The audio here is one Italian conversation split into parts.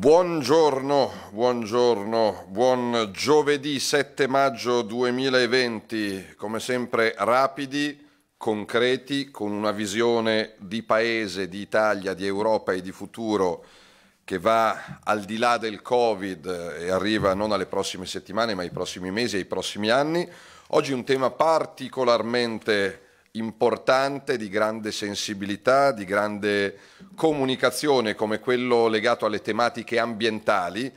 Buongiorno, buongiorno, buon giovedì 7 maggio 2020, come sempre rapidi, concreti, con una visione di paese, di Italia, di Europa e di futuro che va al di là del Covid e arriva non alle prossime settimane ma ai prossimi mesi, ai prossimi anni. Oggi un tema particolarmente importante, di grande sensibilità, di grande comunicazione come quello legato alle tematiche ambientali,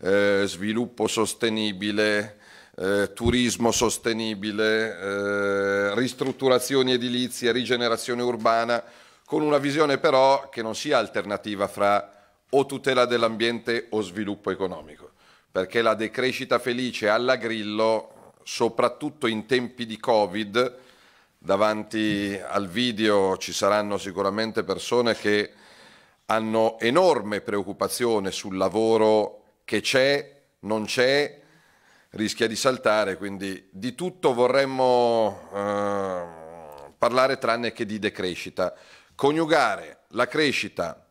eh, sviluppo sostenibile, eh, turismo sostenibile, eh, ristrutturazioni edilizie, rigenerazione urbana, con una visione però che non sia alternativa fra o tutela dell'ambiente o sviluppo economico, perché la decrescita felice alla grillo, soprattutto in tempi di Covid, davanti al video ci saranno sicuramente persone che hanno enorme preoccupazione sul lavoro che c'è, non c'è, rischia di saltare, quindi di tutto vorremmo eh, parlare tranne che di decrescita. Coniugare la crescita,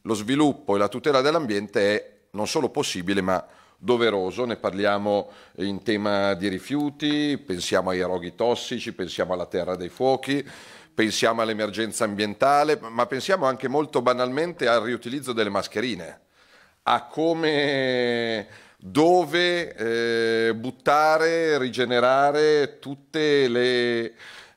lo sviluppo e la tutela dell'ambiente è non solo possibile ma doveroso, ne parliamo in tema di rifiuti, pensiamo ai roghi tossici, pensiamo alla terra dei fuochi, pensiamo all'emergenza ambientale, ma pensiamo anche molto banalmente al riutilizzo delle mascherine, a come dove eh, buttare, rigenerare tutte le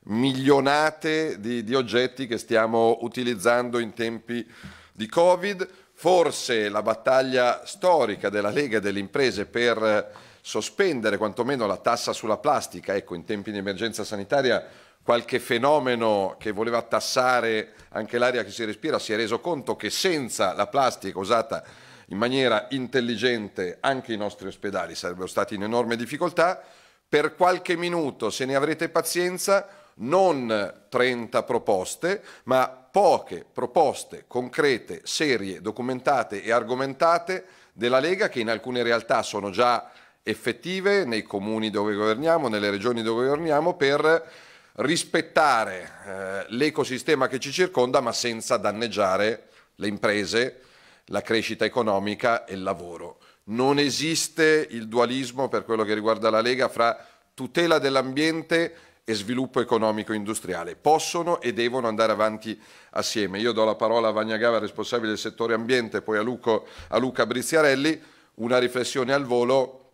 milionate di, di oggetti che stiamo utilizzando in tempi di Covid forse la battaglia storica della Lega e delle imprese per sospendere quantomeno la tassa sulla plastica. Ecco, in tempi di emergenza sanitaria qualche fenomeno che voleva tassare anche l'aria che si respira si è reso conto che senza la plastica usata in maniera intelligente anche i nostri ospedali sarebbero stati in enorme difficoltà. Per qualche minuto, se ne avrete pazienza, non 30 proposte, ma poche proposte concrete, serie, documentate e argomentate della Lega che in alcune realtà sono già effettive nei comuni dove governiamo, nelle regioni dove governiamo, per rispettare eh, l'ecosistema che ci circonda ma senza danneggiare le imprese, la crescita economica e il lavoro. Non esiste il dualismo per quello che riguarda la Lega fra tutela dell'ambiente e sviluppo economico industriale. Possono e devono andare avanti assieme. Io do la parola a Vagna Gava, responsabile del settore ambiente, poi a, Luco, a Luca Briziarelli. Una riflessione al volo,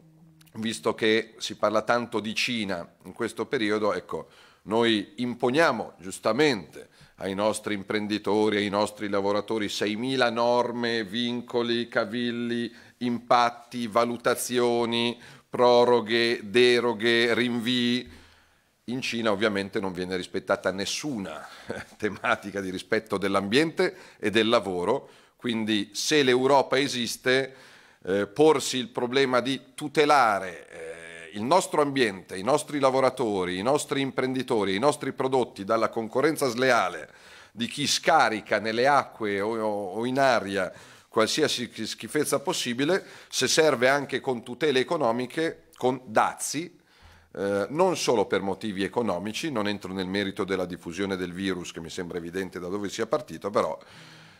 visto che si parla tanto di Cina in questo periodo, ecco, noi imponiamo giustamente ai nostri imprenditori, ai nostri lavoratori 6.000 norme, vincoli, cavilli, impatti, valutazioni, proroghe, deroghe, rinvii in Cina ovviamente non viene rispettata nessuna tematica di rispetto dell'ambiente e del lavoro, quindi se l'Europa esiste, eh, porsi il problema di tutelare eh, il nostro ambiente, i nostri lavoratori, i nostri imprenditori, i nostri prodotti dalla concorrenza sleale di chi scarica nelle acque o, o in aria qualsiasi schifezza possibile, se serve anche con tutele economiche, con dazi, eh, non solo per motivi economici, non entro nel merito della diffusione del virus che mi sembra evidente da dove sia partito, però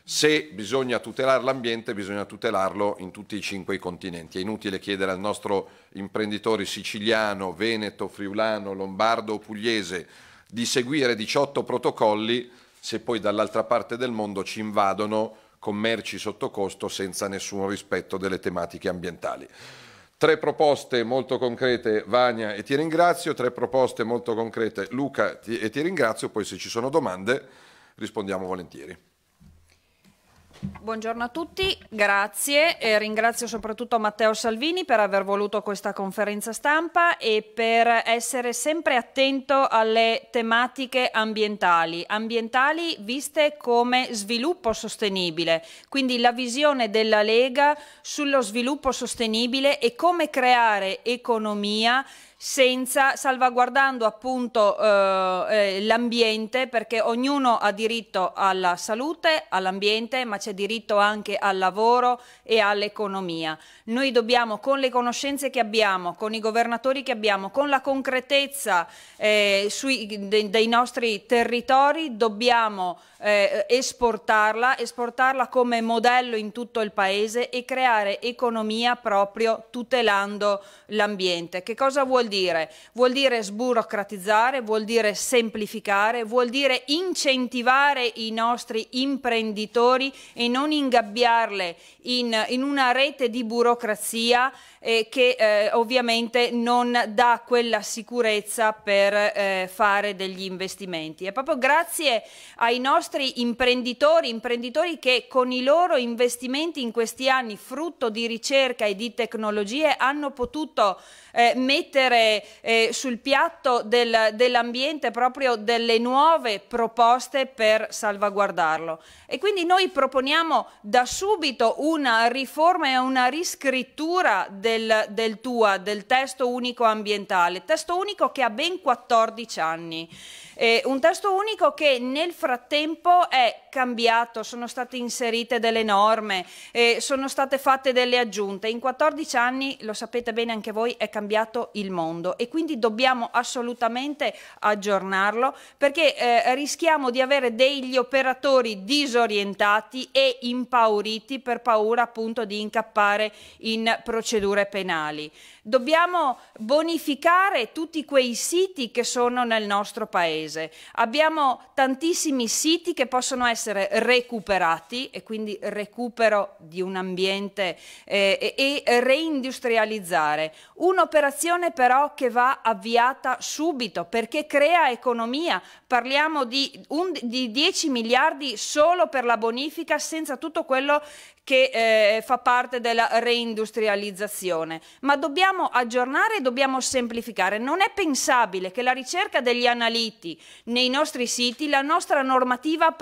se bisogna tutelare l'ambiente bisogna tutelarlo in tutti e cinque i continenti. È inutile chiedere al nostro imprenditore siciliano, veneto, friulano, lombardo o pugliese di seguire 18 protocolli se poi dall'altra parte del mondo ci invadono commerci sotto costo senza nessun rispetto delle tematiche ambientali. Tre proposte molto concrete, Vania, e ti ringrazio. Tre proposte molto concrete, Luca, ti, e ti ringrazio. Poi se ci sono domande rispondiamo volentieri. Buongiorno a tutti, grazie e eh, ringrazio soprattutto Matteo Salvini per aver voluto questa conferenza stampa e per essere sempre attento alle tematiche ambientali, ambientali viste come sviluppo sostenibile, quindi la visione della Lega sullo sviluppo sostenibile e come creare economia senza, salvaguardando appunto eh, eh, l'ambiente perché ognuno ha diritto alla salute, all'ambiente, ma c'è diritto anche al lavoro e all'economia. Noi dobbiamo con le conoscenze che abbiamo, con i governatori che abbiamo, con la concretezza eh, sui, de, dei nostri territori, dobbiamo eh, esportarla, esportarla come modello in tutto il paese e creare economia proprio tutelando l'ambiente. Che cosa vuol vuol dire? Vuol dire sburocratizzare, vuol dire semplificare, vuol dire incentivare i nostri imprenditori e non ingabbiarle in, in una rete di burocrazia e che eh, ovviamente non dà quella sicurezza per eh, fare degli investimenti. È proprio grazie ai nostri imprenditori, imprenditori che con i loro investimenti in questi anni, frutto di ricerca e di tecnologie, hanno potuto eh, mettere eh, sul piatto del, dell'ambiente proprio delle nuove proposte per salvaguardarlo. E quindi noi proponiamo da subito una riforma e una riscrittura del del, del TUA, del testo unico ambientale, testo unico che ha ben 14 anni. Eh, un testo unico che nel frattempo è cambiato, sono state inserite delle norme, eh, sono state fatte delle aggiunte. In 14 anni, lo sapete bene anche voi, è cambiato il mondo e quindi dobbiamo assolutamente aggiornarlo perché eh, rischiamo di avere degli operatori disorientati e impauriti per paura appunto di incappare in procedure penali. Dobbiamo bonificare tutti quei siti che sono nel nostro paese paese. Abbiamo tantissimi siti che possono essere recuperati e quindi recupero di un ambiente eh, e, e reindustrializzare. Un'operazione però che va avviata subito perché crea economia. Parliamo di, un, di 10 miliardi solo per la bonifica senza tutto quello che eh, fa parte della reindustrializzazione, ma dobbiamo aggiornare e dobbiamo semplificare. Non è pensabile che la ricerca degli analiti nei nostri siti, la nostra normativa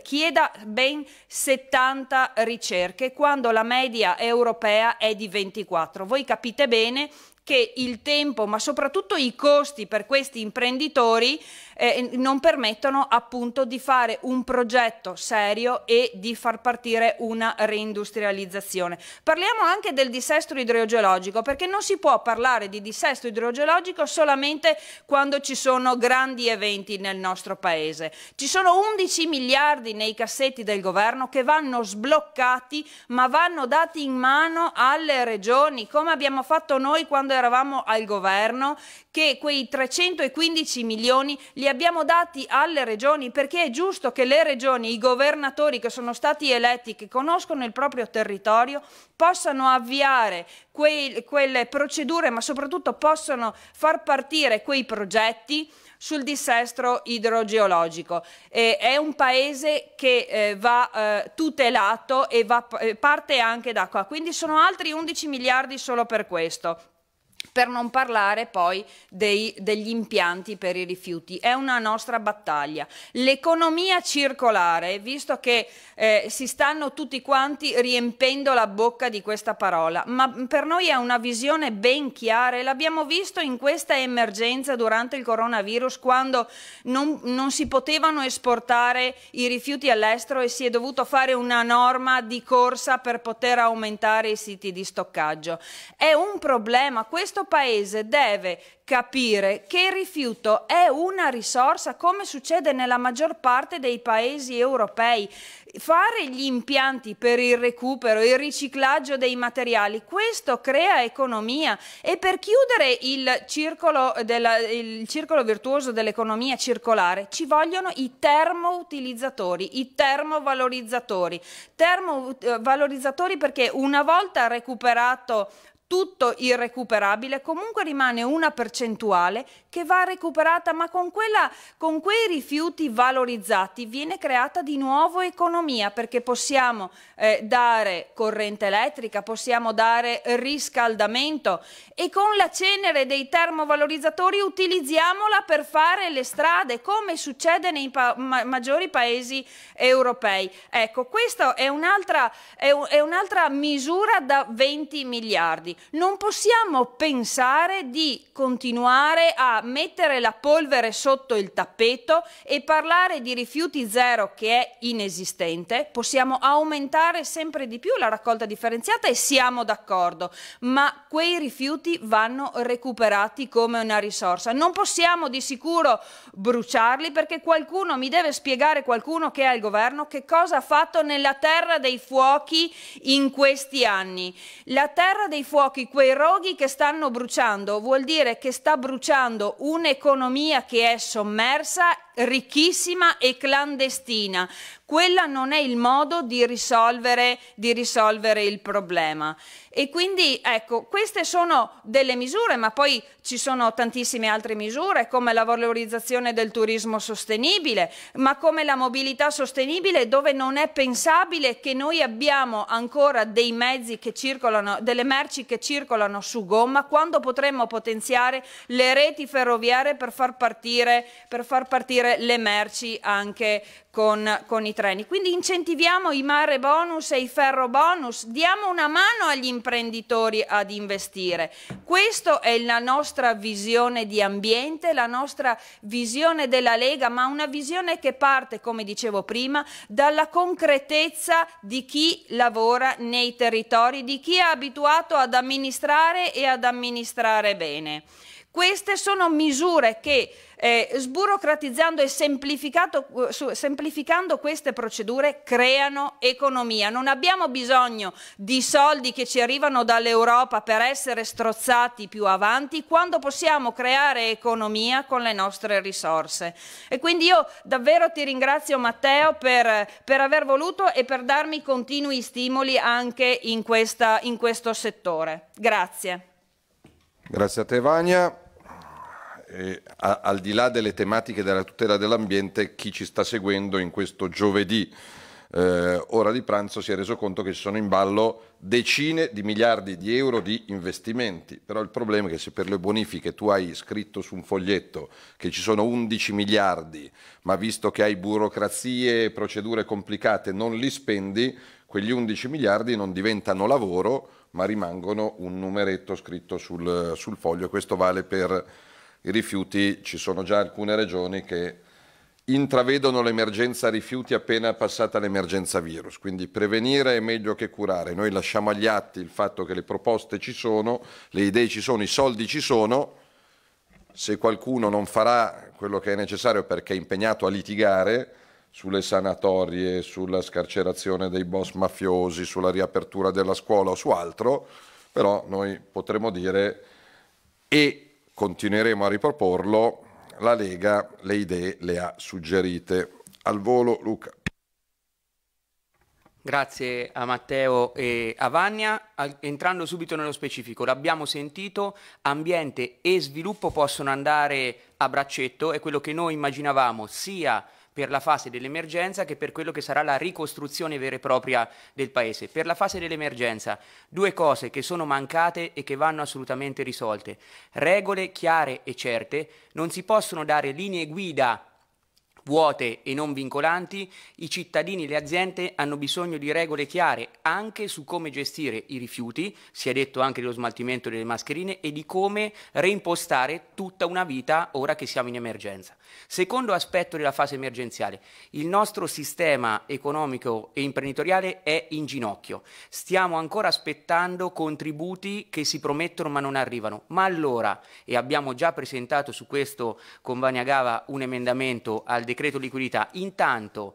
chieda ben 70 ricerche, quando la media europea è di 24. Voi capite bene che il tempo, ma soprattutto i costi per questi imprenditori eh, non permettono appunto di fare un progetto serio e di far partire una reindustrializzazione. Parliamo anche del dissesto idrogeologico, perché non si può parlare di dissesto idrogeologico solamente quando ci sono grandi eventi nel nostro paese. Ci sono 11 miliardi nei cassetti del governo che vanno sbloccati, ma vanno dati in mano alle regioni, come abbiamo fatto noi quando quando eravamo al governo che quei 315 milioni li abbiamo dati alle regioni perché è giusto che le regioni, i governatori che sono stati eletti, che conoscono il proprio territorio, possano avviare quei, quelle procedure ma soprattutto possano far partire quei progetti sul dissesto idrogeologico. Eh, è un paese che eh, va eh, tutelato e va, eh, parte anche da qua, quindi sono altri 11 miliardi solo per questo per non parlare poi dei, degli impianti per i rifiuti. È una nostra battaglia. L'economia circolare, visto che eh, si stanno tutti quanti riempendo la bocca di questa parola, ma per noi è una visione ben chiara e l'abbiamo visto in questa emergenza durante il coronavirus quando non, non si potevano esportare i rifiuti all'estero e si è dovuto fare una norma di corsa per poter aumentare i siti di stoccaggio. È un problema, questo questo paese deve capire che il rifiuto è una risorsa come succede nella maggior parte dei paesi europei. Fare gli impianti per il recupero, il riciclaggio dei materiali, questo crea economia e per chiudere il circolo, della, il circolo virtuoso dell'economia circolare ci vogliono i termoutilizzatori, i termovalorizzatori. Termovalorizzatori eh, perché una volta recuperato tutto irrecuperabile, comunque rimane una percentuale che va recuperata, ma con, quella, con quei rifiuti valorizzati viene creata di nuovo economia, perché possiamo eh, dare corrente elettrica, possiamo dare riscaldamento e con la cenere dei termovalorizzatori utilizziamola per fare le strade, come succede nei pa ma maggiori paesi europei. Ecco, questa è un'altra un misura da 20 miliardi non possiamo pensare di continuare a mettere la polvere sotto il tappeto e parlare di rifiuti zero che è inesistente, possiamo aumentare sempre di più la raccolta differenziata e siamo d'accordo, ma quei rifiuti vanno recuperati come una risorsa. Non possiamo di sicuro bruciarli perché qualcuno mi deve spiegare, qualcuno che è al governo, che cosa ha fatto nella terra dei fuochi in questi anni. La terra dei fuochi fuochi quei roghi che stanno bruciando, vuol dire che sta bruciando un'economia che è sommersa ricchissima e clandestina. Quella non è il modo di risolvere, di risolvere il problema. E quindi ecco, queste sono delle misure, ma poi ci sono tantissime altre misure, come la valorizzazione del turismo sostenibile, ma come la mobilità sostenibile, dove non è pensabile che noi abbiamo ancora dei mezzi che circolano, delle merci che circolano su gomma, quando potremmo potenziare le reti ferroviarie per far partire, per far partire spedire le merci anche con, con i treni. Quindi incentiviamo i mare bonus e i ferro bonus, diamo una mano agli imprenditori ad investire. Questa è la nostra visione di ambiente, la nostra visione della Lega, ma una visione che parte, come dicevo prima, dalla concretezza di chi lavora nei territori, di chi è abituato ad amministrare e ad amministrare bene. Queste sono misure che eh, sburocratizzando e semplificando queste procedure creano economia. Non abbiamo bisogno di soldi che ci arrivano dall'Europa per essere strozzati più avanti quando possiamo creare economia con le nostre risorse. E quindi io davvero ti ringrazio Matteo per, per aver voluto e per darmi continui stimoli anche in, questa, in questo settore. Grazie. Grazie a te Vania eh, a, al di là delle tematiche della tutela dell'ambiente, chi ci sta seguendo in questo giovedì eh, ora di pranzo si è reso conto che ci sono in ballo decine di miliardi di euro di investimenti. Però il problema è che se per le bonifiche tu hai scritto su un foglietto che ci sono 11 miliardi, ma visto che hai burocrazie e procedure complicate non li spendi, quegli 11 miliardi non diventano lavoro, ma rimangono un numeretto scritto sul, sul foglio. Questo vale per i rifiuti, ci sono già alcune regioni che intravedono l'emergenza rifiuti appena passata l'emergenza virus, quindi prevenire è meglio che curare. Noi lasciamo agli atti il fatto che le proposte ci sono, le idee ci sono, i soldi ci sono, se qualcuno non farà quello che è necessario perché è impegnato a litigare sulle sanatorie, sulla scarcerazione dei boss mafiosi, sulla riapertura della scuola o su altro, però noi potremmo dire e continueremo a riproporlo, la Lega le idee le ha suggerite. Al volo Luca. Grazie a Matteo e a Vania. Entrando subito nello specifico, l'abbiamo sentito, ambiente e sviluppo possono andare a braccetto, è quello che noi immaginavamo sia per la fase dell'emergenza che per quello che sarà la ricostruzione vera e propria del Paese. Per la fase dell'emergenza due cose che sono mancate e che vanno assolutamente risolte. Regole chiare e certe, non si possono dare linee guida vuote e non vincolanti, i cittadini e le aziende hanno bisogno di regole chiare anche su come gestire i rifiuti, si è detto anche dello smaltimento delle mascherine e di come reimpostare tutta una vita ora che siamo in emergenza. Secondo aspetto della fase emergenziale, il nostro sistema economico e imprenditoriale è in ginocchio. Stiamo ancora aspettando contributi che si promettono ma non arrivano. Ma allora, e abbiamo già presentato su questo con Vania Gava un emendamento al decreto decreto liquidità, intanto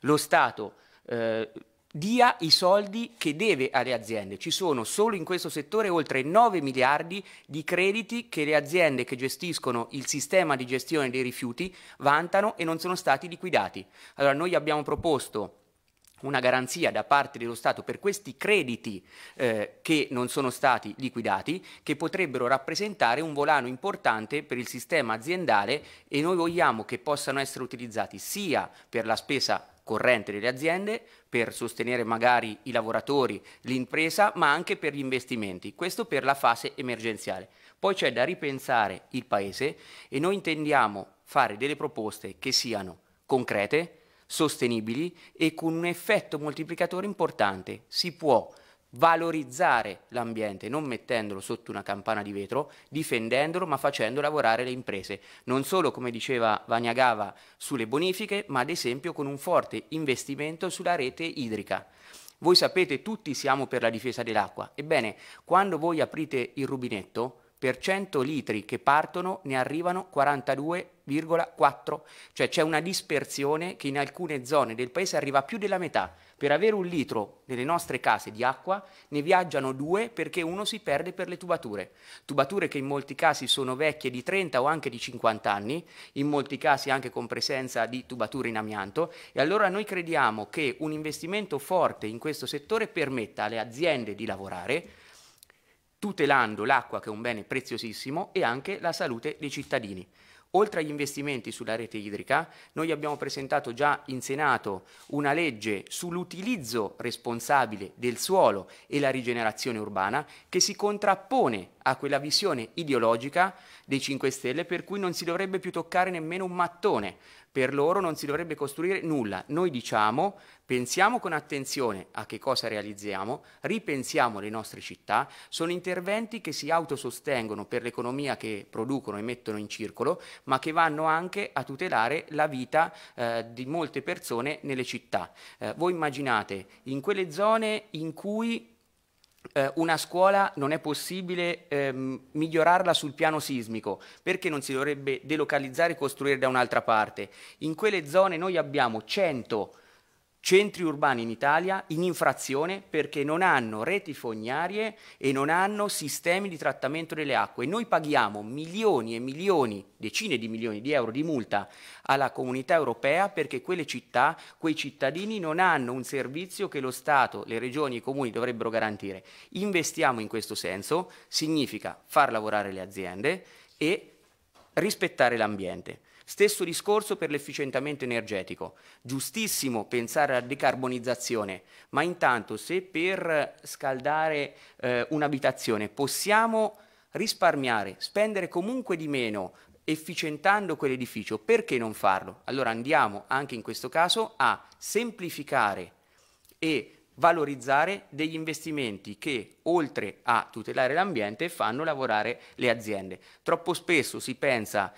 lo Stato eh, dia i soldi che deve alle aziende. Ci sono solo in questo settore oltre 9 miliardi di crediti che le aziende che gestiscono il sistema di gestione dei rifiuti vantano e non sono stati liquidati. Allora noi abbiamo proposto una garanzia da parte dello Stato per questi crediti eh, che non sono stati liquidati, che potrebbero rappresentare un volano importante per il sistema aziendale e noi vogliamo che possano essere utilizzati sia per la spesa corrente delle aziende, per sostenere magari i lavoratori, l'impresa, ma anche per gli investimenti. Questo per la fase emergenziale. Poi c'è da ripensare il Paese e noi intendiamo fare delle proposte che siano concrete, sostenibili e con un effetto moltiplicatore importante. Si può valorizzare l'ambiente, non mettendolo sotto una campana di vetro, difendendolo ma facendo lavorare le imprese, non solo come diceva Vagnagava sulle bonifiche, ma ad esempio con un forte investimento sulla rete idrica. Voi sapete tutti siamo per la difesa dell'acqua, ebbene quando voi aprite il rubinetto per 100 litri che partono ne arrivano 42 cioè c'è una dispersione che in alcune zone del paese arriva a più della metà. Per avere un litro nelle nostre case di acqua ne viaggiano due perché uno si perde per le tubature. Tubature che in molti casi sono vecchie di 30 o anche di 50 anni, in molti casi anche con presenza di tubature in amianto e allora noi crediamo che un investimento forte in questo settore permetta alle aziende di lavorare tutelando l'acqua che è un bene preziosissimo e anche la salute dei cittadini. Oltre agli investimenti sulla rete idrica, noi abbiamo presentato già in Senato una legge sull'utilizzo responsabile del suolo e la rigenerazione urbana che si contrappone a quella visione ideologica dei 5 Stelle per cui non si dovrebbe più toccare nemmeno un mattone. Per loro non si dovrebbe costruire nulla. Noi diciamo, pensiamo con attenzione a che cosa realizziamo, ripensiamo le nostre città, sono interventi che si autosostengono per l'economia che producono e mettono in circolo, ma che vanno anche a tutelare la vita eh, di molte persone nelle città. Eh, voi immaginate in quelle zone in cui eh, una scuola non è possibile ehm, migliorarla sul piano sismico, perché non si dovrebbe delocalizzare e costruire da un'altra parte? In quelle zone noi abbiamo 100 centri urbani in Italia in infrazione perché non hanno reti fognarie e non hanno sistemi di trattamento delle acque. Noi paghiamo milioni e milioni, decine di milioni di euro di multa alla comunità europea perché quelle città, quei cittadini non hanno un servizio che lo Stato, le regioni e i comuni dovrebbero garantire. Investiamo in questo senso, significa far lavorare le aziende e rispettare l'ambiente. Stesso discorso per l'efficientamento energetico. Giustissimo pensare alla decarbonizzazione, ma intanto se per scaldare eh, un'abitazione possiamo risparmiare, spendere comunque di meno efficientando quell'edificio, perché non farlo? Allora andiamo anche in questo caso a semplificare e valorizzare degli investimenti che, oltre a tutelare l'ambiente, fanno lavorare le aziende. Troppo spesso si pensa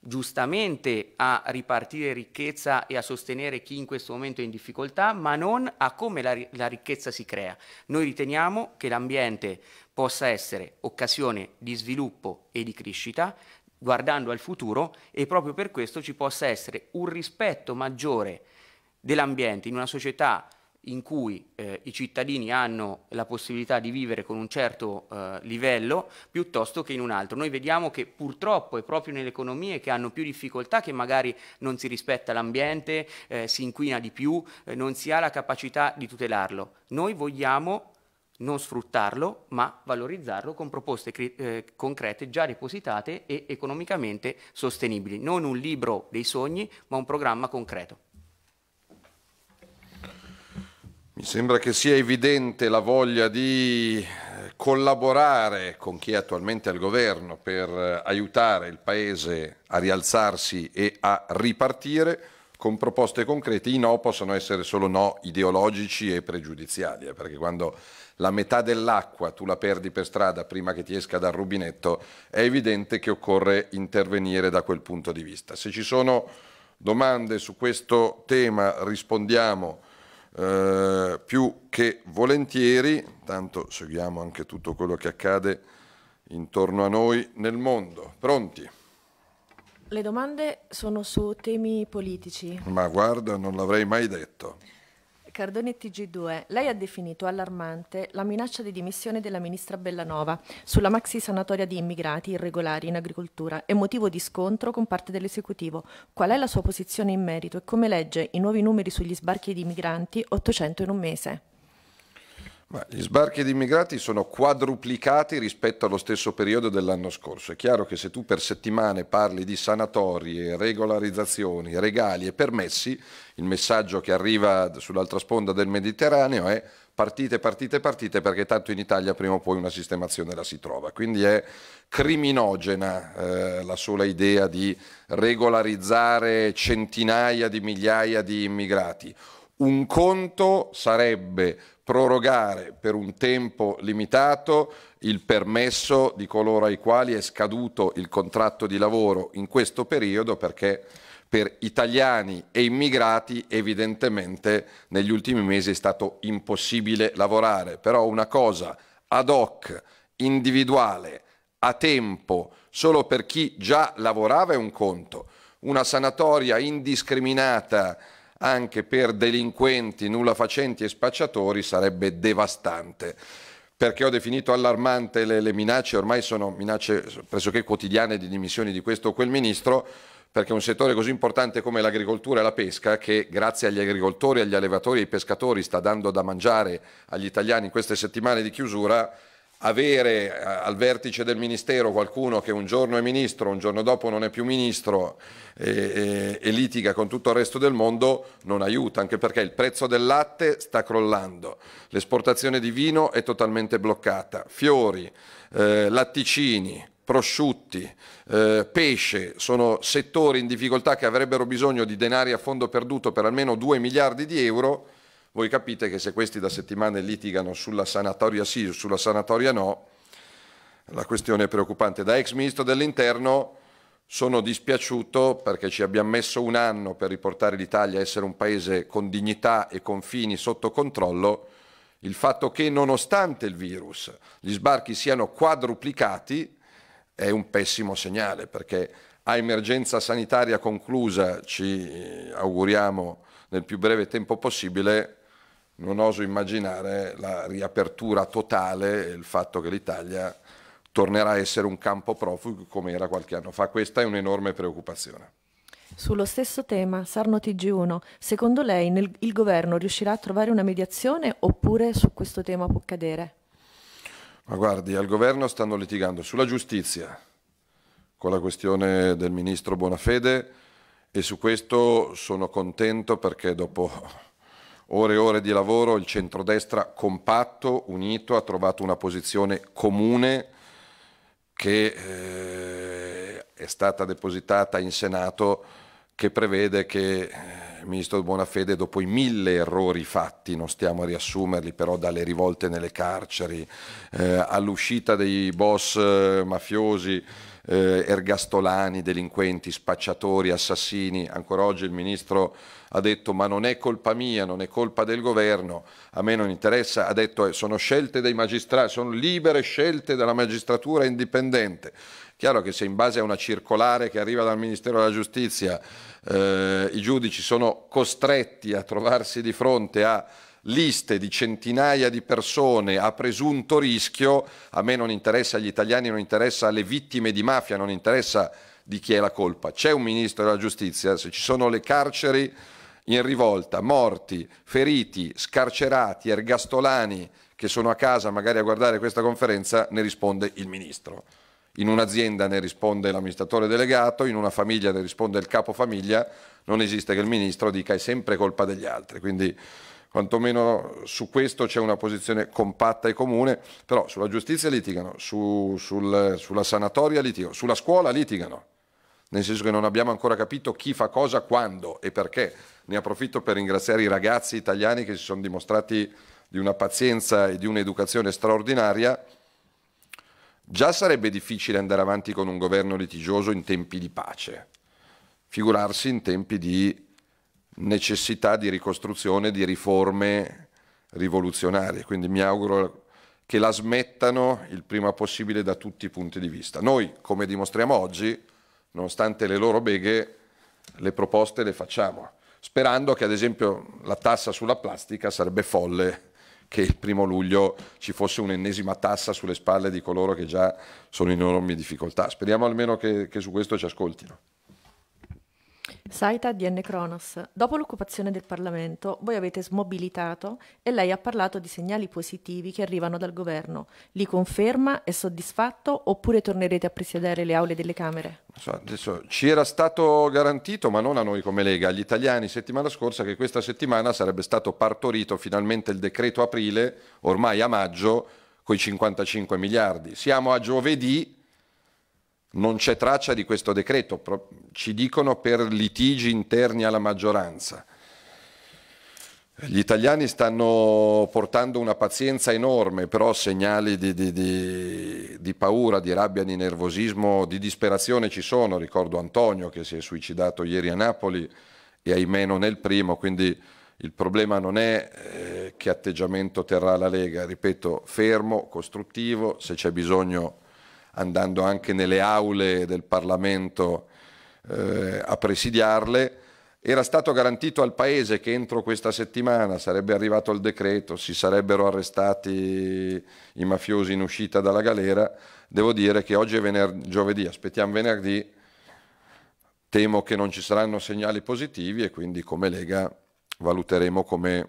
giustamente a ripartire ricchezza e a sostenere chi in questo momento è in difficoltà, ma non a come la, la ricchezza si crea. Noi riteniamo che l'ambiente possa essere occasione di sviluppo e di crescita guardando al futuro e proprio per questo ci possa essere un rispetto maggiore dell'ambiente in una società in cui eh, i cittadini hanno la possibilità di vivere con un certo eh, livello piuttosto che in un altro. Noi vediamo che purtroppo è proprio nelle economie che hanno più difficoltà che magari non si rispetta l'ambiente, eh, si inquina di più, eh, non si ha la capacità di tutelarlo. Noi vogliamo non sfruttarlo, ma valorizzarlo con proposte eh, concrete già depositate e economicamente sostenibili. Non un libro dei sogni, ma un programma concreto. Mi sembra che sia evidente la voglia di eh, collaborare con chi è attualmente al governo per eh, aiutare il Paese a rialzarsi e a ripartire con proposte concrete. I no possono essere solo no ideologici e pregiudiziali, eh, perché quando la metà dell'acqua tu la perdi per strada prima che ti esca dal rubinetto, è evidente che occorre intervenire da quel punto di vista. Se ci sono domande su questo tema rispondiamo eh, più che volentieri, tanto seguiamo anche tutto quello che accade intorno a noi nel mondo. Pronti? Le domande sono su temi politici. Ma guarda, non l'avrei mai detto. Cardone TG2, lei ha definito allarmante la minaccia di dimissione della ministra Bellanova sulla maxi sanatoria di immigrati irregolari in agricoltura e motivo di scontro con parte dell'esecutivo. Qual è la sua posizione in merito e come legge i nuovi numeri sugli sbarchi di migranti 800 in un mese? Ma gli sbarchi di immigrati sono quadruplicati rispetto allo stesso periodo dell'anno scorso. È chiaro che se tu per settimane parli di sanatorie, regolarizzazioni, regali e permessi, il messaggio che arriva sull'altra sponda del Mediterraneo è partite, partite, partite, perché tanto in Italia prima o poi una sistemazione la si trova. Quindi è criminogena eh, la sola idea di regolarizzare centinaia di migliaia di immigrati. Un conto sarebbe prorogare per un tempo limitato il permesso di coloro ai quali è scaduto il contratto di lavoro in questo periodo perché per italiani e immigrati evidentemente negli ultimi mesi è stato impossibile lavorare, però una cosa ad hoc, individuale, a tempo, solo per chi già lavorava è un conto, una sanatoria indiscriminata anche per delinquenti, nullafacenti e spacciatori sarebbe devastante perché ho definito allarmante le, le, minacce, ormai sono minacce pressoché quotidiane di dimissioni di questo o quel ministro, perché un settore così importante come l'agricoltura e la pesca, che grazie agli agricoltori, agli allevatori e ai pescatori sta dando da mangiare agli italiani in queste settimane di chiusura, avere eh, al vertice del ministero qualcuno che un giorno è ministro, un giorno dopo non è più ministro e, e, e, litiga con tutto il resto del mondo non aiuta, anche perché il prezzo del latte sta crollando, l'esportazione di vino è totalmente bloccata, fiori, eh, latticini, prosciutti, eh, pesce, sono settori in difficoltà che avrebbero bisogno di denari a fondo perduto per almeno 2 miliardi di euro voi capite che se questi da settimane litigano sulla sanatoria sì o sulla sanatoria no, la questione è preoccupante. Da ex ministro dell'interno sono dispiaciuto perché ci abbiamo messo un anno per riportare l'Italia a essere un paese con dignità e confini sotto controllo, il fatto che nonostante il virus gli sbarchi siano quadruplicati è un pessimo segnale perché a emergenza sanitaria conclusa ci eh, auguriamo nel più breve tempo possibile non oso immaginare la riapertura totale e il fatto che l'Italia tornerà a essere un campo profughi come era qualche anno fa. Questa è un'enorme preoccupazione. Sullo stesso tema, Sarno TG1, secondo lei nel, il governo riuscirà a trovare una mediazione oppure su questo tema può cadere? Ma guardi, al governo stanno litigando sulla giustizia, con la questione del ministro Bonafede e su questo sono contento perché dopo ore e ore di lavoro, il centrodestra compatto, unito, ha trovato una posizione comune che eh, è stata depositata in Senato che prevede che eh, il ministro Bonafede, dopo i mille errori fatti, non stiamo a riassumerli, però dalle rivolte nelle carceri, eh, all'uscita dei boss eh, mafiosi, eh, ergastolani, delinquenti, spacciatori, assassini. Ancora oggi il ministro ha detto ma non è colpa mia, non è colpa del governo, a me non interessa, ha detto eh, sono scelte dei magistrati, sono libere scelte della magistratura indipendente. Chiaro che se in base a una circolare che arriva dal Ministero della Giustizia eh, i giudici sono costretti a trovarsi di fronte a liste di centinaia di persone a presunto rischio, a me non interessa agli italiani, non interessa alle vittime di mafia, non interessa di chi è la colpa. C'è un ministro della giustizia, se ci sono le carceri in rivolta, morti, feriti, scarcerati, ergastolani che sono a casa magari a guardare questa conferenza, ne risponde il ministro. In un'azienda ne risponde l'amministratore delegato, in una famiglia ne risponde il capofamiglia, non esiste che il ministro dica è sempre colpa degli altri. Quindi quantomeno su questo c'è una posizione compatta e comune, però sulla giustizia litigano, su, sul, sulla sanatoria litigano, sulla scuola litigano, nel senso che non abbiamo ancora capito chi fa cosa, quando e perché. Ne approfitto per ringraziare i ragazzi italiani che si sono dimostrati di una pazienza e di un'educazione straordinaria. Già sarebbe difficile andare avanti con un governo litigioso in tempi di pace, figurarsi in tempi di necessità di ricostruzione, di riforme rivoluzionarie. Quindi mi auguro che la smettano il prima possibile da tutti i punti di vista. Noi, come dimostriamo oggi, nonostante le loro beghe, le proposte le facciamo, sperando che ad esempio la tassa sulla plastica sarebbe folle che il primo luglio ci fosse un'ennesima tassa sulle spalle di coloro che già sono in enormi difficoltà. Speriamo almeno che, che su questo ci ascoltino. Saita DN Kronos. Dopo l'occupazione del Parlamento, voi avete smobilitato e lei ha parlato di segnali positivi che arrivano dal governo. Li conferma? È soddisfatto oppure tornerete a presiedere le aule delle Camere? Adesso, ci era stato garantito, ma non a noi come Lega, agli italiani settimana scorsa che questa settimana sarebbe stato partorito finalmente il decreto aprile, ormai a maggio, con i 55 miliardi. Siamo a giovedì non c'è traccia di questo decreto, ci dicono per litigi interni alla maggioranza. Gli italiani stanno portando una pazienza enorme, però segnali di, di, di, di, paura, di rabbia, di nervosismo, di disperazione ci sono. Ricordo Antonio che si è suicidato ieri a Napoli e ahimè non è il primo, quindi il problema non è eh, che atteggiamento terrà la Lega, ripeto, fermo, costruttivo, se c'è bisogno andando anche nelle aule del Parlamento eh, a presidiarle. Era stato garantito al Paese che entro questa settimana sarebbe arrivato il decreto, si sarebbero arrestati i mafiosi in uscita dalla galera. Devo dire che oggi è venerdì, giovedì, aspettiamo venerdì, temo che non ci saranno segnali positivi e quindi come Lega valuteremo come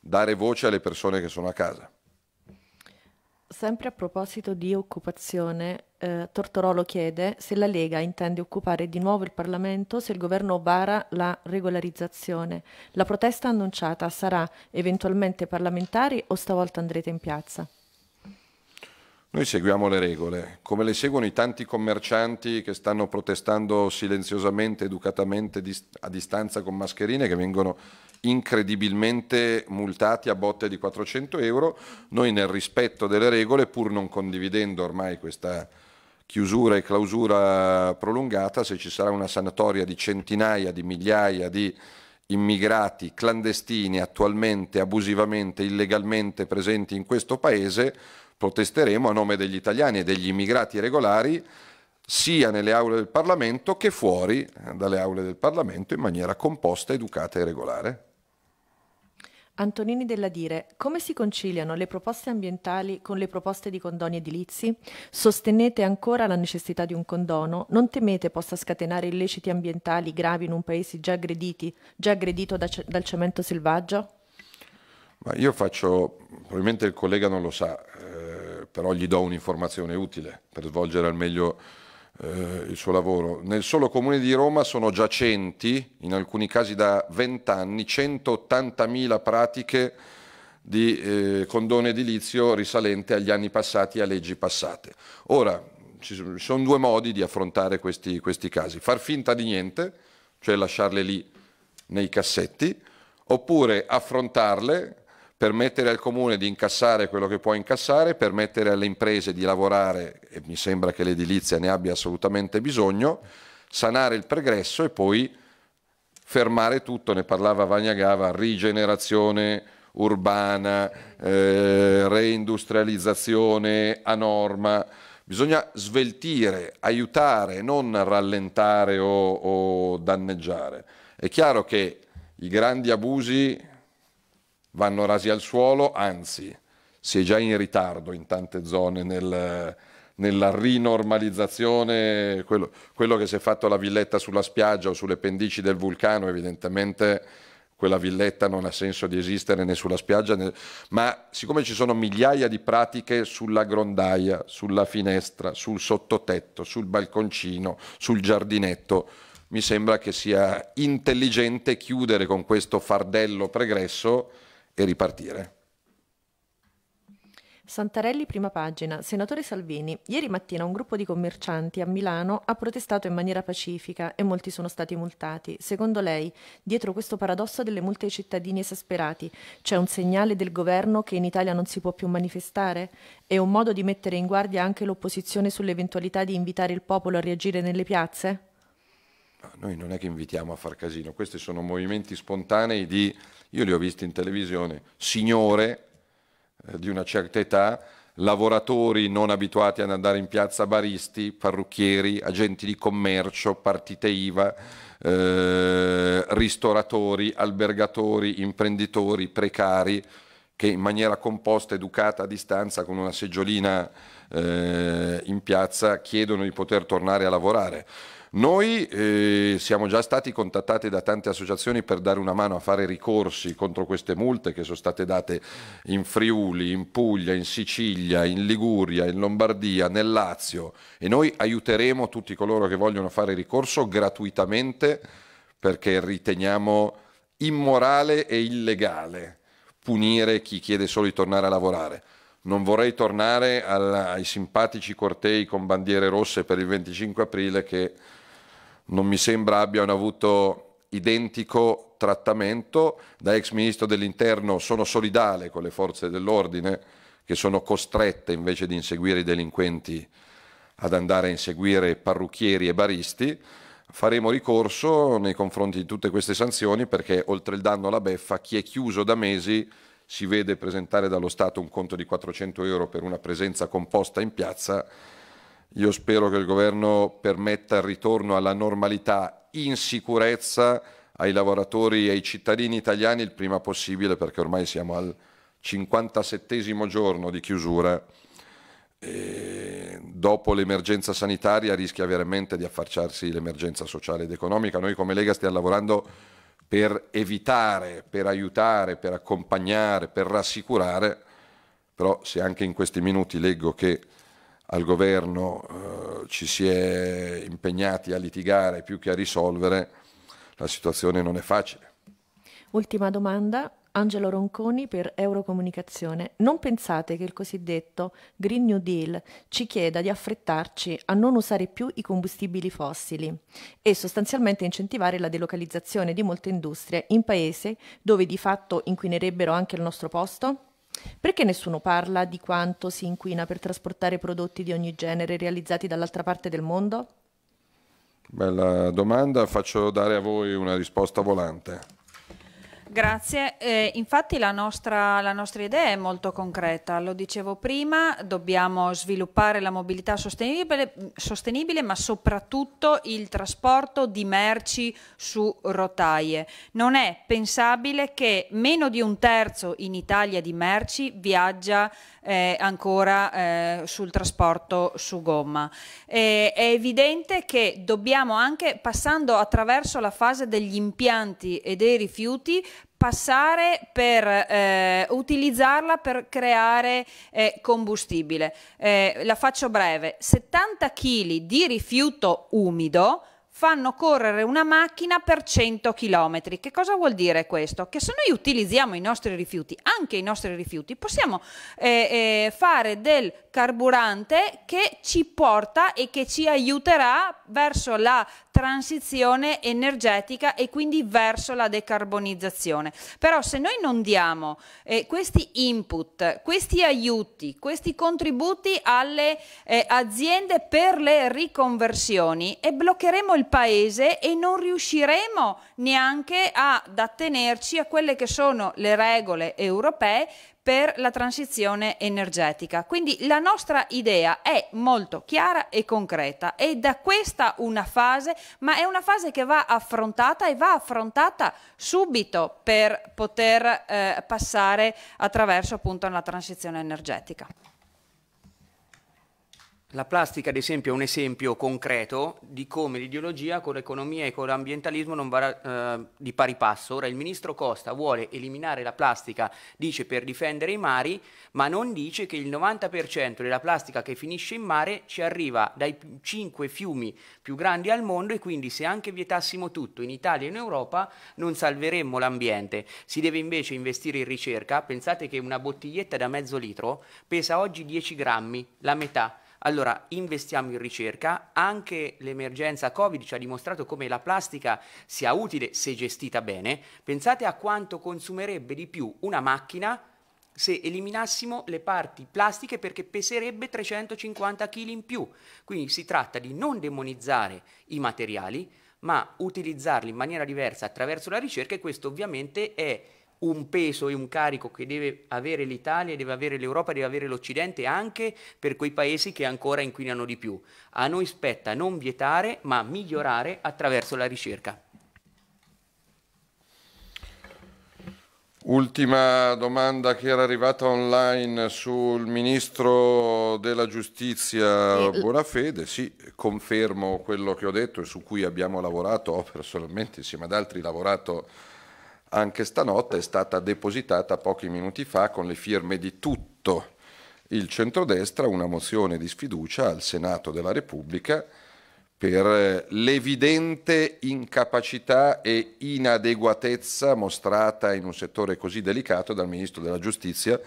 dare voce alle persone che sono a casa. Sempre a proposito di occupazione, eh, Tortorolo chiede se la Lega intende occupare di nuovo il Parlamento se il governo bara la regolarizzazione. La protesta annunciata sarà eventualmente parlamentari o stavolta andrete in piazza? Noi seguiamo le regole, come le seguono i tanti commercianti che stanno protestando silenziosamente, educatamente, a distanza con mascherine che vengono incredibilmente multati a botte di 400 euro, noi nel rispetto delle regole, pur non condividendo ormai questa chiusura e clausura prolungata, se ci sarà una sanatoria di centinaia di migliaia di immigrati clandestini attualmente abusivamente, illegalmente presenti in questo Paese, protesteremo a nome degli italiani e degli immigrati regolari sia nelle aule del Parlamento che fuori eh, dalle aule del Parlamento in maniera composta, educata e regolare. Antonini della Dire, come si conciliano le proposte ambientali con le proposte di condoni edilizi? Sostenete ancora la necessità di un condono? Non temete possa scatenare illeciti ambientali gravi in un paese già, aggrediti, già aggredito da, dal cemento selvaggio? Ma io faccio, probabilmente il collega non lo sa, eh, però gli do un'informazione utile per svolgere al meglio eh, il suo lavoro. Nel solo comune di Roma sono giacenti, in alcuni casi da 20 anni, 180.000 pratiche di eh, condono edilizio risalente agli anni passati e a leggi passate. Ora, ci sono due modi di affrontare questi, questi casi. Far finta di niente, cioè lasciarle lì nei cassetti, oppure affrontarle permettere al comune di incassare quello che può incassare, permettere alle imprese di lavorare, e mi sembra che l'edilizia ne abbia assolutamente bisogno, sanare il pregresso e poi fermare tutto, ne parlava Vagnagava, rigenerazione urbana, eh, reindustrializzazione a norma, bisogna sveltire, aiutare, non rallentare o, o danneggiare. È chiaro che i grandi abusi vanno rasi al suolo, anzi si è già in ritardo in tante zone nel, nella rinormalizzazione, quello, quello che si è fatto alla villetta sulla spiaggia o sulle pendici del vulcano, evidentemente quella villetta non ha senso di esistere né sulla spiaggia, né... ma siccome ci sono migliaia di pratiche sulla grondaia, sulla finestra, sul sottotetto, sul balconcino, sul giardinetto, mi sembra che sia intelligente chiudere con questo fardello pregresso e ripartire. Santarelli, prima pagina. Senatore Salvini, ieri mattina un gruppo di commercianti a Milano ha protestato in maniera pacifica e molti sono stati multati. Secondo lei, dietro questo paradosso delle multe ai cittadini esasperati, c'è un segnale del governo che in Italia non si può più manifestare? E un modo di mettere in guardia anche l'opposizione sull'eventualità di invitare il popolo a reagire nelle piazze? noi non è che invitiamo a far casino, questi sono movimenti spontanei di io li ho visti in televisione, signore eh, di una certa età, lavoratori non abituati ad andare in piazza, baristi, parrucchieri, agenti di commercio, partite IVA, eh, ristoratori, albergatori, imprenditori, precari, che in maniera composta, educata a distanza, con una seggiolina eh, in piazza, chiedono di poter tornare a lavorare. Noi eh, siamo già stati contattati da tante associazioni per dare una mano a fare ricorsi contro queste multe che sono state date in Friuli, in Puglia, in Sicilia, in Liguria, in Lombardia, nel Lazio e noi aiuteremo tutti coloro che vogliono fare ricorso gratuitamente perché riteniamo immorale e illegale punire chi chiede solo di tornare a lavorare. Non vorrei tornare alla, ai simpatici cortei con bandiere rosse per il 25 aprile che non mi sembra abbiano avuto identico trattamento. Da ex ministro dell'interno sono solidale con le forze dell'ordine che sono costrette invece di inseguire i delinquenti ad andare a inseguire parrucchieri e baristi. Faremo ricorso nei confronti di tutte queste sanzioni perché oltre il danno alla beffa chi è chiuso da mesi si vede presentare dallo Stato un conto di 400 euro per una presenza composta in piazza io spero che il governo permetta il ritorno alla normalità in sicurezza ai lavoratori e ai cittadini italiani il prima possibile perché ormai siamo al 57 giorno di chiusura. E dopo l'emergenza sanitaria rischia veramente di affacciarsi l'emergenza sociale ed economica. Noi come Lega stiamo lavorando per evitare, per aiutare, per accompagnare, per rassicurare, però se anche in questi minuti leggo che al governo eh, ci si è impegnati a litigare più che a risolvere, la situazione non è facile. Ultima domanda, Angelo Ronconi per Eurocomunicazione. Non pensate che il cosiddetto Green New Deal ci chieda di affrettarci a non usare più i combustibili fossili e sostanzialmente incentivare la delocalizzazione di molte industrie in paesi dove di fatto inquinerebbero anche il nostro posto? Perché nessuno parla di quanto si inquina per trasportare prodotti di ogni genere realizzati dall'altra parte del mondo? Bella domanda, faccio dare a voi una risposta volante. Grazie, eh, infatti la nostra, la nostra, idea è molto concreta, lo dicevo prima, dobbiamo sviluppare la mobilità sostenibile, sostenibile ma soprattutto il trasporto di merci su rotaie. Non è pensabile che meno di un terzo in Italia di merci viaggia eh, ancora eh, sul trasporto su gomma. Eh, è evidente che dobbiamo anche, passando attraverso la fase degli impianti e dei rifiuti, passare per eh, utilizzarla per creare eh, combustibile. Eh, la faccio breve, 70 kg di rifiuto umido fanno correre una macchina per 100 km. Che cosa vuol dire questo? Che se noi utilizziamo i nostri rifiuti, anche i nostri rifiuti, possiamo eh, eh, fare del carburante che ci porta e che ci aiuterà verso la transizione energetica e quindi verso la decarbonizzazione. Però se noi non diamo eh, questi input, questi aiuti, questi contributi alle eh, aziende per le riconversioni e bloccheremo il il paese e non riusciremo neanche ad attenerci a quelle che sono le regole europee per la transizione energetica. Quindi la nostra idea è molto chiara e concreta e da questa una fase, ma è una fase che va affrontata e va affrontata subito per poter eh, passare attraverso appunto una transizione energetica. La plastica, ad esempio, è un esempio concreto di come l'ideologia con l'economia e con l'ambientalismo non va eh, di pari passo. Ora, il ministro Costa vuole eliminare la plastica, dice, per difendere i mari, ma non dice che il 90% della plastica che finisce in mare ci arriva dai cinque fiumi più grandi al mondo e quindi se anche vietassimo tutto in Italia e in Europa non salveremmo l'ambiente. Si deve invece investire in ricerca. Pensate che una bottiglietta da mezzo litro pesa oggi 10 grammi, la metà allora, investiamo in ricerca, anche l'emergenza Covid ci ha dimostrato come la plastica sia utile se gestita bene. Pensate a quanto consumerebbe di più una macchina se eliminassimo le parti plastiche perché peserebbe 350 kg in più. Quindi si tratta di non demonizzare i materiali, ma utilizzarli in maniera diversa attraverso la ricerca e questo ovviamente è un peso e un carico che deve avere l'Italia, deve avere l'Europa, deve avere l'Occidente anche per quei paesi che ancora inquinano di più. A noi spetta non vietare ma migliorare attraverso la ricerca. Ultima domanda che era arrivata online sul ministro della giustizia eh, Buonafede, sì, confermo quello che ho detto e su cui abbiamo lavorato, ho personalmente insieme ad altri lavorato anche stanotte è stata depositata pochi minuti fa con le firme di tutto il centrodestra una mozione di sfiducia al Senato della Repubblica per eh, l'evidente incapacità e inadeguatezza mostrata in un settore così delicato dal Ministro della Giustizia.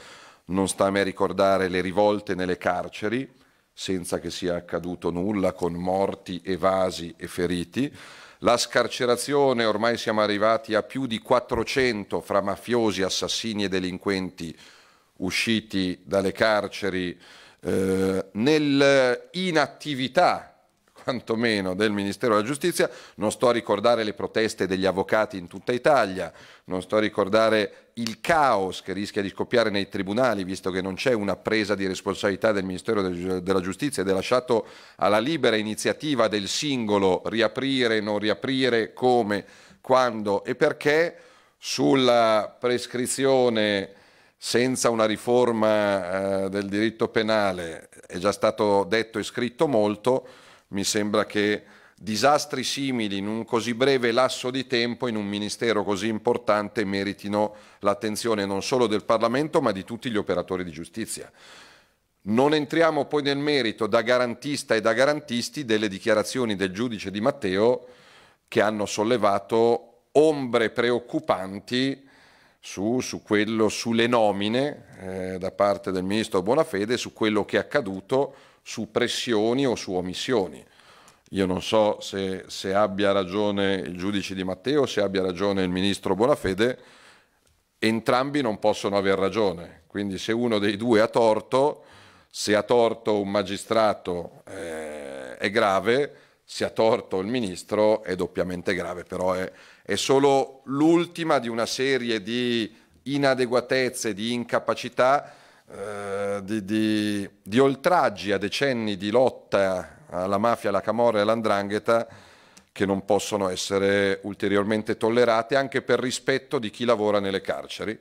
Non sta a me ricordare le rivolte nelle carceri, senza che sia accaduto nulla, con morti, evasi e feriti, la scarcerazione, ormai siamo arrivati a più di 400 fra mafiosi, assassini e delinquenti usciti dalle carceri eh, nell'inattività eh, quantomeno del Ministero della Giustizia, non sto a ricordare le proteste degli avvocati in tutta Italia, non sto a ricordare il caos che rischia di scoppiare nei tribunali, visto che non c'è una presa di responsabilità del Ministero della Giustizia ed è lasciato alla libera iniziativa del singolo riaprire, non riaprire, come, quando e perché, sulla prescrizione senza una riforma eh, del diritto penale è già stato detto e scritto molto, mi sembra che disastri simili in un così breve lasso di tempo in un ministero così importante meritino l'attenzione non solo del Parlamento ma di tutti gli operatori di giustizia. Non entriamo poi nel merito da garantista e da garantisti delle dichiarazioni del giudice Di Matteo che hanno sollevato ombre preoccupanti su, su quello, sulle nomine eh, da parte del ministro Bonafede, su quello che è accaduto, su pressioni o su omissioni. Io non so se, se abbia ragione il giudice Di Matteo, se abbia ragione il ministro Bonafede, entrambi non possono aver ragione. Quindi se uno dei due ha torto, se ha torto un magistrato eh, è grave, se ha torto il ministro è doppiamente grave, però è, è solo l'ultima di una serie di inadeguatezze, di incapacità, eh, di, di, di oltraggi a decenni di lotta alla mafia, alla camorra e all'andrangheta che non possono essere ulteriormente tollerate anche per rispetto di chi lavora nelle carceri,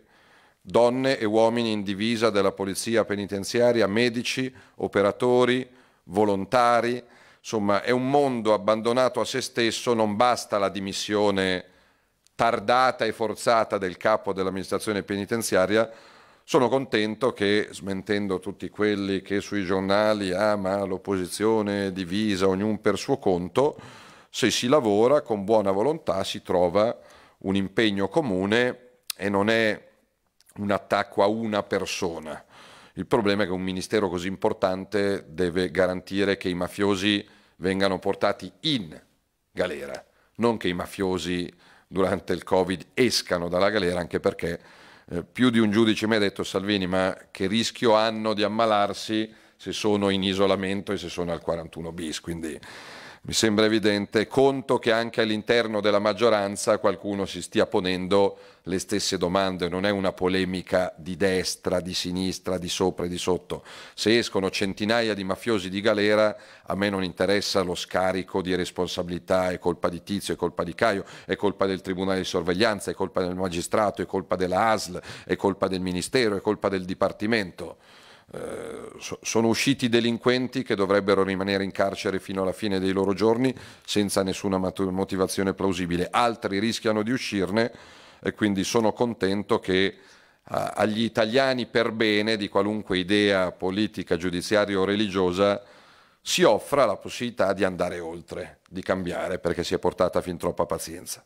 donne e uomini in divisa della polizia penitenziaria, medici, operatori, volontari, insomma è un mondo abbandonato a se stesso, non basta la dimissione tardata e forzata del capo dell'amministrazione penitenziaria, sono contento che, smentendo tutti quelli che sui giornali, ah ma l'opposizione è divisa, ognuno per suo conto, se si lavora con buona volontà si trova un impegno comune e non è un attacco a una persona. Il problema è che un ministero così importante deve garantire che i mafiosi vengano portati in galera, non che i mafiosi durante il Covid escano dalla galera, anche perché eh, più di un giudice mi ha detto Salvini, ma che rischio hanno di ammalarsi se sono in isolamento e se sono al 41 bis? Quindi mi sembra evidente, conto che anche all'interno della maggioranza qualcuno si stia ponendo le stesse domande, non è una polemica di destra, di sinistra, di sopra e di sotto. Se escono centinaia di mafiosi di galera, a me non interessa lo scarico di responsabilità, è colpa di Tizio, è colpa di Caio, è colpa del Tribunale di Sorveglianza, è colpa del magistrato, è colpa della ASL, è colpa del Ministero, è colpa del Dipartimento eh, so, sono usciti delinquenti che dovrebbero rimanere in carcere fino alla fine dei loro giorni senza nessuna motivazione plausibile, altri rischiano di uscirne e quindi sono contento che agli italiani per bene di qualunque idea politica, giudiziaria o religiosa si offra la possibilità di andare oltre, di cambiare perché si è portata fin troppa pazienza.